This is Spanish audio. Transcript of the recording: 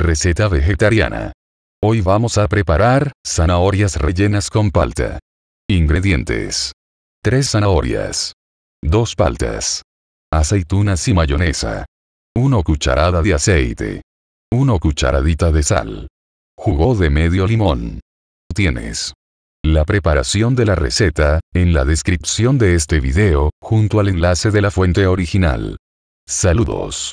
Receta vegetariana. Hoy vamos a preparar zanahorias rellenas con palta. Ingredientes. 3 zanahorias. 2 paltas. Aceitunas y mayonesa. 1 cucharada de aceite. 1 cucharadita de sal. Jugo de medio limón. Tienes. La preparación de la receta, en la descripción de este video, junto al enlace de la fuente original. Saludos.